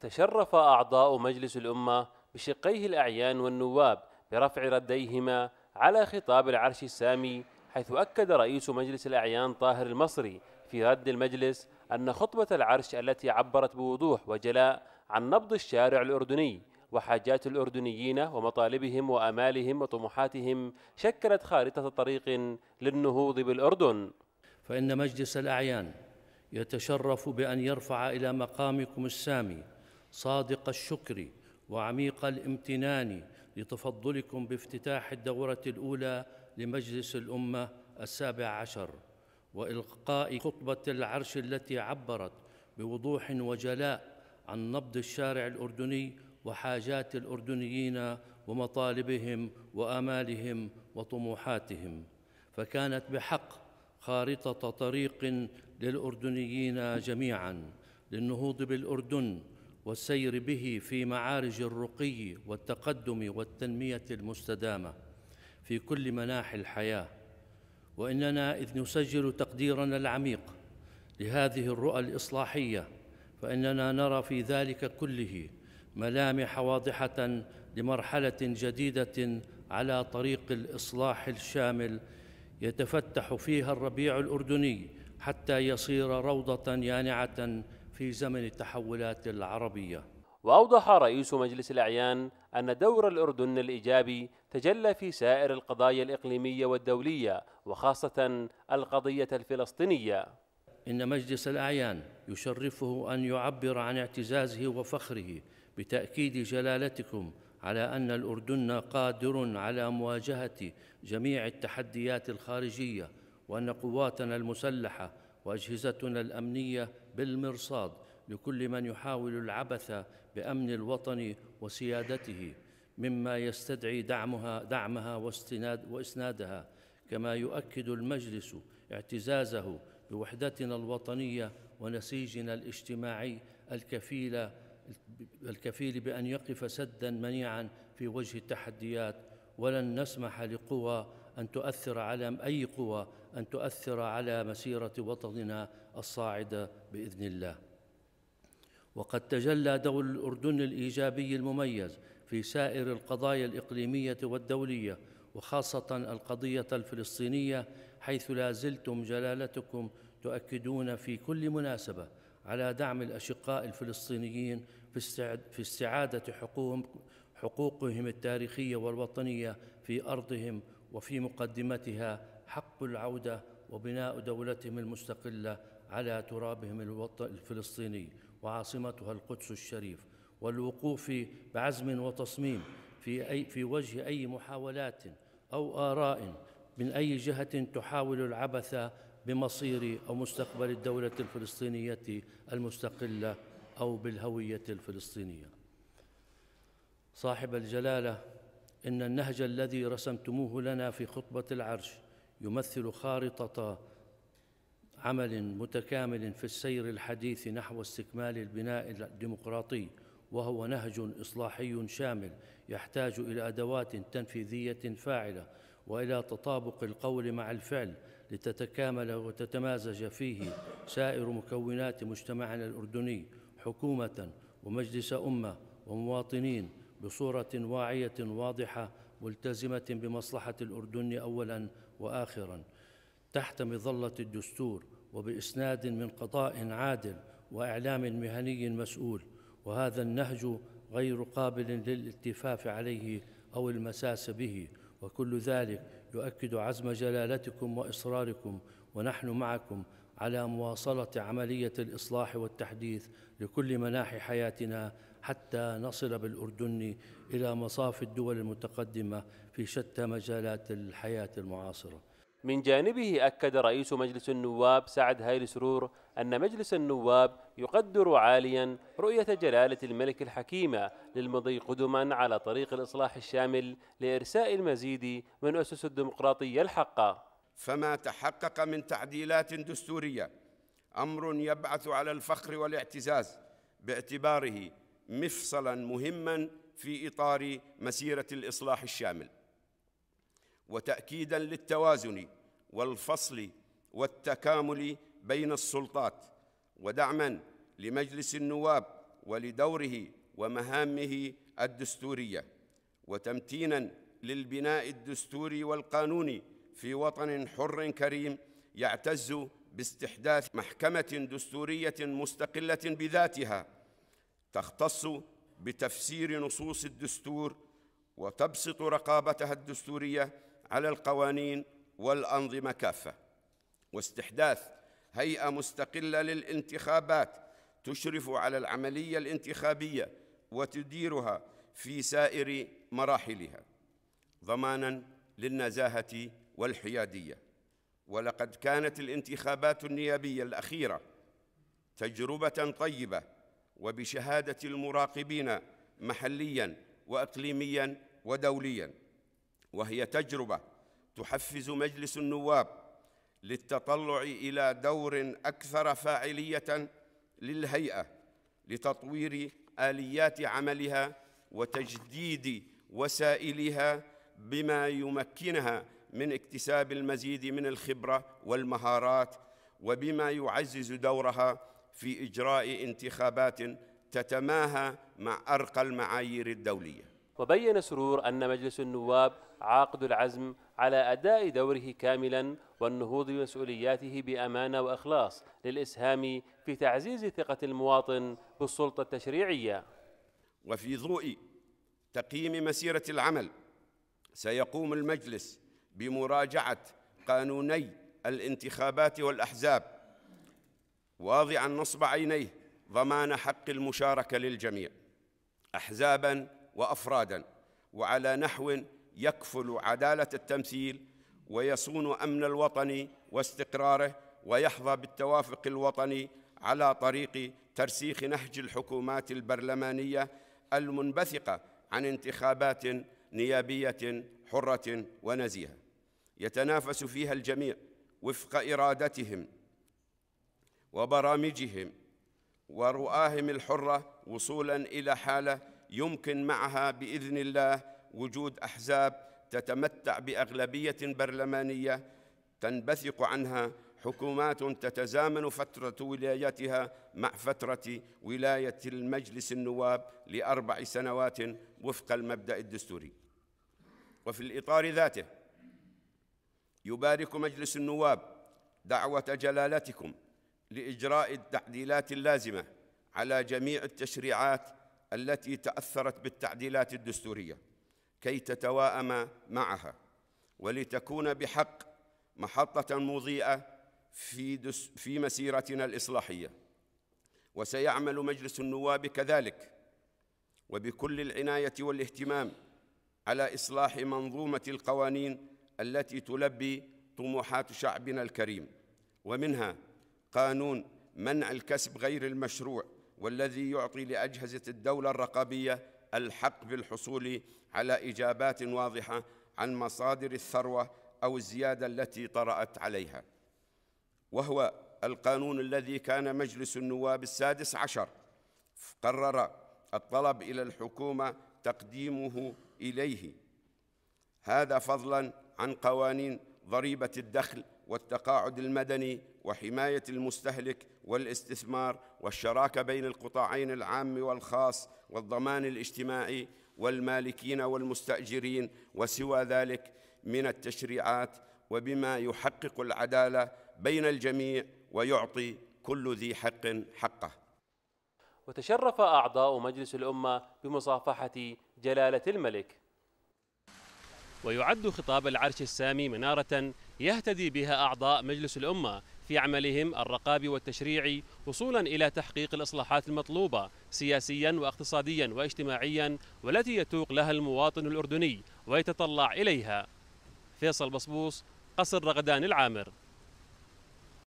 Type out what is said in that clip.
تشرف أعضاء مجلس الأمة بشقيه الأعيان والنواب برفع رديهما على خطاب العرش السامي حيث أكد رئيس مجلس الأعيان طاهر المصري في رد المجلس أن خطبة العرش التي عبرت بوضوح وجلاء عن نبض الشارع الأردني وحاجات الأردنيين ومطالبهم وآمالهم وطموحاتهم شكلت خارطة طريق للنهوض بالأردن فإن مجلس الأعيان يتشرف بأن يرفع إلى مقامكم السامي صادق الشكر وعميق الامتنان لتفضلكم بافتتاح الدورة الأولى لمجلس الأمة السابع عشر وإلقاء خطبة العرش التي عبرت بوضوح وجلاء عن نبض الشارع الأردني وحاجات الأردنيين ومطالبهم وآمالهم وطموحاتهم فكانت بحق خارطة طريق للأردنيين جميعاً للنهوض بالأردن والسير به في معارج الرقي والتقدم والتنميه المستدامه في كل مناحي الحياه واننا اذ نسجل تقديرنا العميق لهذه الرؤى الاصلاحيه فاننا نرى في ذلك كله ملامح واضحه لمرحله جديده على طريق الاصلاح الشامل يتفتح فيها الربيع الاردني حتى يصير روضه يانعه في زمن التحولات العربية وأوضح رئيس مجلس الأعيان أن دور الأردن الإيجابي تجلى في سائر القضايا الإقليمية والدولية وخاصة القضية الفلسطينية إن مجلس الأعيان يشرفه أن يعبر عن اعتزازه وفخره بتأكيد جلالتكم على أن الأردن قادر على مواجهة جميع التحديات الخارجية وأن قواتنا المسلحة وأجهزتنا الأمنية بالمرصاد لكل من يحاول العبث بامن الوطن وسيادته مما يستدعي دعمها دعمها واستناد واسنادها كما يؤكد المجلس اعتزازه بوحدتنا الوطنيه ونسيجنا الاجتماعي الكفيل الكفيل بان يقف سدا منيعا في وجه التحديات ولن نسمح لقوى أن تؤثر على أي قوى أن تؤثر على مسيرة وطننا الصاعدة بإذن الله وقد تجلى دور الأردن الإيجابي المميز في سائر القضايا الإقليمية والدولية وخاصة القضية الفلسطينية حيث لا زلتم جلالتكم تؤكدون في كل مناسبة على دعم الأشقاء الفلسطينيين في استعادة حقوقهم التاريخية والوطنية في أرضهم وفي مقدمتها حق العوده وبناء دولتهم المستقله على ترابهم الفلسطيني وعاصمتها القدس الشريف والوقوف بعزم وتصميم في أي في وجه اي محاولات او اراء من اي جهه تحاول العبث بمصير او مستقبل الدوله الفلسطينيه المستقله او بالهويه الفلسطينيه صاحب الجلاله إن النهج الذي رسمتموه لنا في خطبة العرش يمثل خارطة عمل متكامل في السير الحديث نحو استكمال البناء الديمقراطي وهو نهج إصلاحي شامل يحتاج إلى أدوات تنفيذية فاعلة وإلى تطابق القول مع الفعل لتتكامل وتتمازج فيه سائر مكونات مجتمعنا الأردني حكومة ومجلس أمة ومواطنين بصورة واعية واضحة ملتزمة بمصلحة الأردن أولاً وآخراً تحت مظلة الدستور وبإسناد من قضاء عادل وإعلام مهني مسؤول وهذا النهج غير قابل للالتفاف عليه أو المساس به وكل ذلك يؤكد عزم جلالتكم وإصراركم ونحن معكم على مواصلة عملية الإصلاح والتحديث لكل مناحي حياتنا حتى نصل بالأردن إلى مصاف الدول المتقدمة في شتى مجالات الحياة المعاصرة من جانبه أكد رئيس مجلس النواب سعد هايل سرور أن مجلس النواب يقدر عاليا رؤية جلالة الملك الحكيمة للمضي قدما على طريق الإصلاح الشامل لإرساء المزيد من أسس الديمقراطية الحقة فما تحقق من تعديلات دستورية أمر يبعث على الفخر والاعتزاز باعتباره مفصلا مهما في إطار مسيرة الإصلاح الشامل وتأكيدا للتوازن والفصل والتكامل بين السلطات ودعما لمجلس النواب ولدوره ومهامه الدستورية وتمتينا للبناء الدستوري والقانوني في وطن حر كريم يعتز باستحداث محكمة دستورية مستقلة بذاتها تختص بتفسير نصوص الدستور وتبسط رقابتها الدستوريه على القوانين والانظمه كافه واستحداث هيئه مستقله للانتخابات تشرف على العمليه الانتخابيه وتديرها في سائر مراحلها ضمانا للنزاهه والحياديه ولقد كانت الانتخابات النيابيه الاخيره تجربه طيبه وبشهادة المراقبين محلياً وإقليمياً ودولياً وهي تجربة تحفز مجلس النواب للتطلع إلى دور أكثر فاعلية للهيئة لتطوير آليات عملها وتجديد وسائلها بما يمكنها من اكتساب المزيد من الخبرة والمهارات وبما يعزز دورها في إجراء انتخابات تتماهى مع أرقى المعايير الدولية وبين سرور أن مجلس النواب عاقد العزم على أداء دوره كاملا والنهوض بمسؤولياته بأمانة وإخلاص للإسهام في تعزيز ثقة المواطن بالسلطة التشريعية وفي ضوء تقييم مسيرة العمل سيقوم المجلس بمراجعة قانوني الانتخابات والأحزاب واضعا نصب عينيه ضمان حق المشاركه للجميع احزابا وافرادا وعلى نحو يكفل عداله التمثيل ويصون امن الوطن واستقراره ويحظى بالتوافق الوطني على طريق ترسيخ نهج الحكومات البرلمانيه المنبثقه عن انتخابات نيابيه حره ونزيهه يتنافس فيها الجميع وفق ارادتهم وبرامجهم ورؤاهم الحرة وصولا إلى حالة يمكن معها بإذن الله وجود أحزاب تتمتع بأغلبية برلمانية تنبثق عنها حكومات تتزامن فترة ولايتها مع فترة ولاية المجلس النواب لأربع سنوات وفق المبدأ الدستوري وفي الإطار ذاته يبارك مجلس النواب دعوة جلالتكم لإجراء التعديلات اللازمة على جميع التشريعات التي تأثرت بالتعديلات الدستورية كي تتواءم معها ولتكون بحق محطة مضيئة في, دس في مسيرتنا الإصلاحية وسيعمل مجلس النواب كذلك وبكل العناية والاهتمام على إصلاح منظومة القوانين التي تلبي طموحات شعبنا الكريم ومنها قانون منع الكسب غير المشروع والذي يعطي لاجهزه الدوله الرقابيه الحق بالحصول على اجابات واضحه عن مصادر الثروه او الزياده التي طرات عليها وهو القانون الذي كان مجلس النواب السادس عشر قرر الطلب الى الحكومه تقديمه اليه هذا فضلا عن قوانين ضريبه الدخل والتقاعد المدني وحمايه المستهلك والاستثمار والشراكه بين القطاعين العام والخاص والضمان الاجتماعي والمالكين والمستاجرين وسوى ذلك من التشريعات وبما يحقق العداله بين الجميع ويعطي كل ذي حق حقه وتشرف اعضاء مجلس الامه بمصافحه جلاله الملك ويعد خطاب العرش السامي منارة يهتدي بها أعضاء مجلس الأمة في عملهم الرقابي والتشريعي وصولا إلى تحقيق الإصلاحات المطلوبة سياسيا واقتصاديا واجتماعيا والتي يتوق لها المواطن الأردني ويتطلع إليها فيصل بصبوص قصر رغدان العامر